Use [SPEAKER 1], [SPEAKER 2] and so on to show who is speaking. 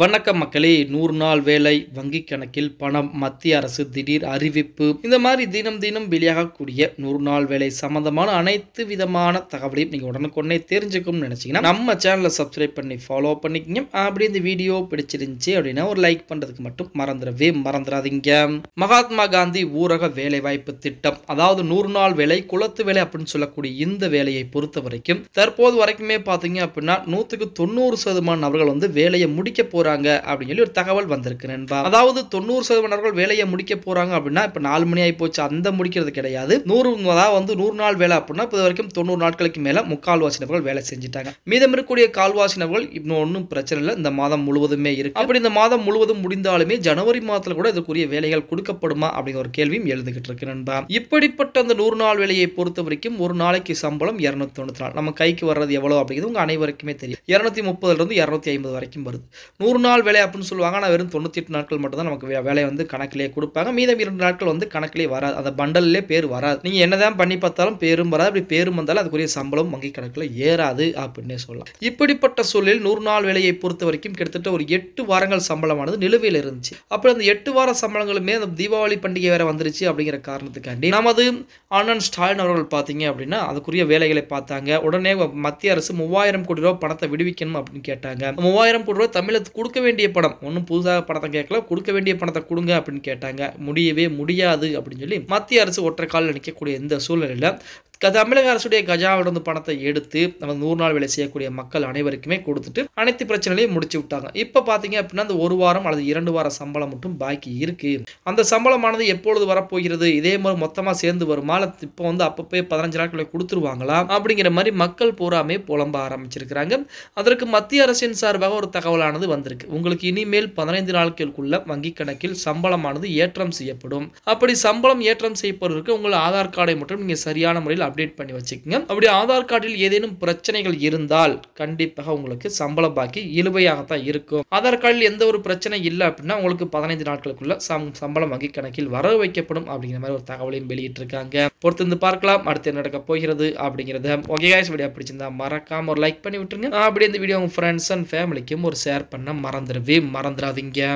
[SPEAKER 1] வணக்கம் மக்களே நூறு நாள் வேலை வங்கி கணக்கில் பணம் மத்திய அரசு திடீர் அறிவிப்பு இந்த மாதிரி தினம் தினம் வெளியாகக்கூடிய நூறு நாள் வேலை சம்பந்தமான அனைத்து விதமான தகவலையும் நீங்கள் உடனுக்குடனே தெரிஞ்சுக்கணும்னு நினச்சிங்கன்னா நம்ம சேனலை சப்ஸ்கிரைப் பண்ணி ஃபாலோ பண்ணிக்கிங்க அப்படி இந்த வீடியோ பிடிச்சிருந்துச்சு அப்படின்னா ஒரு லைக் பண்ணுறதுக்கு மட்டும் மறந்துடவே மறந்துடாதீங்க மகாத்மா காந்தி ஊரக வேலைவாய்ப்பு திட்டம் அதாவது நூறு நாள் வேலை குளத்து வேலை அப்படின்னு சொல்லக்கூடிய இந்த வேலையை பொறுத்த வரைக்கும் தற்போது வரைக்குமே பார்த்தீங்க அப்படின்னா நூற்றுக்கு தொண்ணூறு சதமான நபர்கள் வந்து வேலையை முடிக்க போகிற போகிறாங்க அப்படின்னு சொல்லி ஒரு தகவல் வந்திருக்கு நண்பா அதாவது தொண்ணூறு சதவீதம் வேலையை முடிக்க போகிறாங்க அப்படின்னா இப்போ நாலு மணி ஆகி போச்சு அந்த முடிக்கிறது கிடையாது நூறு அதாவது வந்து நூறு நாள் வேலை அப்படின்னா இப்போ வரைக்கும் தொண்ணூறு நாட்களுக்கு மேலே முக்கால்வாசி நபர்கள் வேலை செஞ்சுட்டாங்க மீதம் இருக்கக்கூடிய கால்வாசி நபர்கள் இன்னும் ஒன்றும் பிரச்சனை இல்லை இந்த மாதம் முழுவதுமே இருக்கு அப்படி இந்த மாதம் முழுவதும் முடிந்தாலுமே ஜனவரி மாதத்தில் கூட இதுக்குரிய வேலைகள் கொடுக்கப்படுமா அப்படிங்கிற ஒரு கேள்வியும் எழுதுகிட்டு இருக்கு நண்பா இப்படிப்பட்ட அந்த நூறு நாள் வேலையை பொறுத்த வரைக்கும் ஒரு நாளைக்கு சம்பளம் இரநூத்தி தொண்ணூத்தி நாள் நம்ம கைக்கு வர்றது எவ்வளோ அப்படிங்கிறது உங்க அனைவருக்குமே தெரியும் இரநூத்தி முப்பதுல இருந்து இரநூத்தி ஐம்பது வரைக்கும் வருது நூறு நூறு நாள் வேலை அப்படின்னு சொல்லுவாங்க ஆனால் வெறும் தொண்ணூற்றி எட்டு நாட்கள் மட்டும் தான் நமக்கு வேலை வந்து கணக்கிலேயே கொடுப்பாங்க மீதம் இரண்டு நாட்கள் வந்து கணக்கிலே வராது அந்த பண்டல்லே பேர் வராது நீங்கள் என்னதான் பண்ணி பார்த்தாலும் பேரும் வராது அப்படி பேரும் வந்தாலும் அதுக்குரிய சம்பளம் வங்கி கணக்கில் ஏறாது அப்படின்னே சொல்லலாம் இப்படிப்பட்ட சூழலில் நூறு நாள் வேலையை பொறுத்த வரைக்கும் கிட்டத்தட்ட ஒரு எட்டு வாரங்கள் சம்பளமானது நிலுவையில் இருந்துச்சு அப்படி அந்த எட்டு வார சம்பளங்களுமே அந்த தீபாவளி பண்டிகை வேற வந்துருச்சு அப்படிங்கிற காரணத்துக்காண்டி நமது அண்ணன் ஸ்டாலின் அவர்கள் பார்த்தீங்க அப்படின்னா அதுக்குரிய வேலைகளை பார்த்தாங்க உடனே மத்திய அரசு மூவாயிரம் கோடி ரூபாய் பணத்தை விடுவிக்கணும் அப்படின்னு கேட்டாங்க மூவாயிரம் கோடி ரூபாய் தமிழத்துக்கு கொடுக்க வேண்டிய படம் ஒன்றும் புதுசாக பணத்தை கேட்கல கொடுக்க வேண்டிய பணத்தை கொடுங்க அப்படின்னு கேட்டாங்க முடியவே முடியாது அப்படின்னு சொல்லி மத்திய அரசு ஒற்றை காலில் நினைக்கக்கூடிய இந்த சூழ்நிலையில் தமிழக அரசுடைய கஜாவிலிருந்து பணத்தை எடுத்து நம்ம நூறு நாள் வேலை செய்யக்கூடிய மக்கள் அனைவருக்குமே கொடுத்துட்டு அனைத்து பிரச்சனைகளையும் முடிச்சு விட்டாங்க இப்போ பார்த்தீங்க அப்படின்னா அந்த ஒரு வாரம் அல்லது இரண்டு வார சம்பளம் மட்டும் பாக்கி இருக்கு அந்த சம்பளமானது எப்பொழுது வரப்போகிறது இதே மாதிரி மொத்தமாக சேர்ந்து வருமா இப்போ வந்து அப்பப்போ பதினஞ்சு நாட்களை கொடுத்துருவாங்களா அப்படிங்கிற மாதிரி மக்கள் பூராமே புலம்ப ஆரம்பிச்சிருக்கிறாங்க அதற்கு மத்திய அரசின் சார்பாக ஒரு தகவலானது வந்திருக்கு உங்களுக்கு இனிமேல் பதினைந்து நாட்களுக்குள்ள வங்கி கணக்கில் சம்பளமானது ஏற்றம் செய்யப்படும் அப்படி சம்பளம் ஏற்றம் செய்யப்படுவதற்கு உங்கள் ஆதார் கார்டை மட்டும் நீங்கள் சரியான முறையில் அப்டேட் பண்ணி வச்சுக்கோங்க அப்படி ஆதார் கார்டில் ஏதேனும் பிரச்சனைகள் இருந்தால் கண்டிப்பாக உங்களுக்கு சம்பள பாக்கி இழுவையாகத்தான் இருக்கும் ஆதார் கார்டில் எந்த ஒரு பிரச்சனை இல்லை அப்படின்னா உங்களுக்கு பதினைந்து நாட்களுக்குள்ள சம்பளம் வங்கி கணக்கில் வரவு வைக்கப்படும் அப்படிங்கிற மாதிரி ஒரு தகவலையும் வெளியிட்டிருக்காங்க பொறுத்திருந்து பார்க்கலாம் அடுத்து என்ன நடக்க போகிறது அப்படிங்கிறத ஓகே காய்ஸ் வீடியோ பிடிச்சிருந்தா மறக்காம ஒரு லைக் பண்ணி விட்டுருங்க அப்படியே இந்த வீடியோ உங்க ஃப்ரெண்ட்ஸ் அண்ட் ஃபேமிலிக்கும் ஒரு ஷேர் பண்ண மறந்துடுவேன் மறந்துடாதீங்க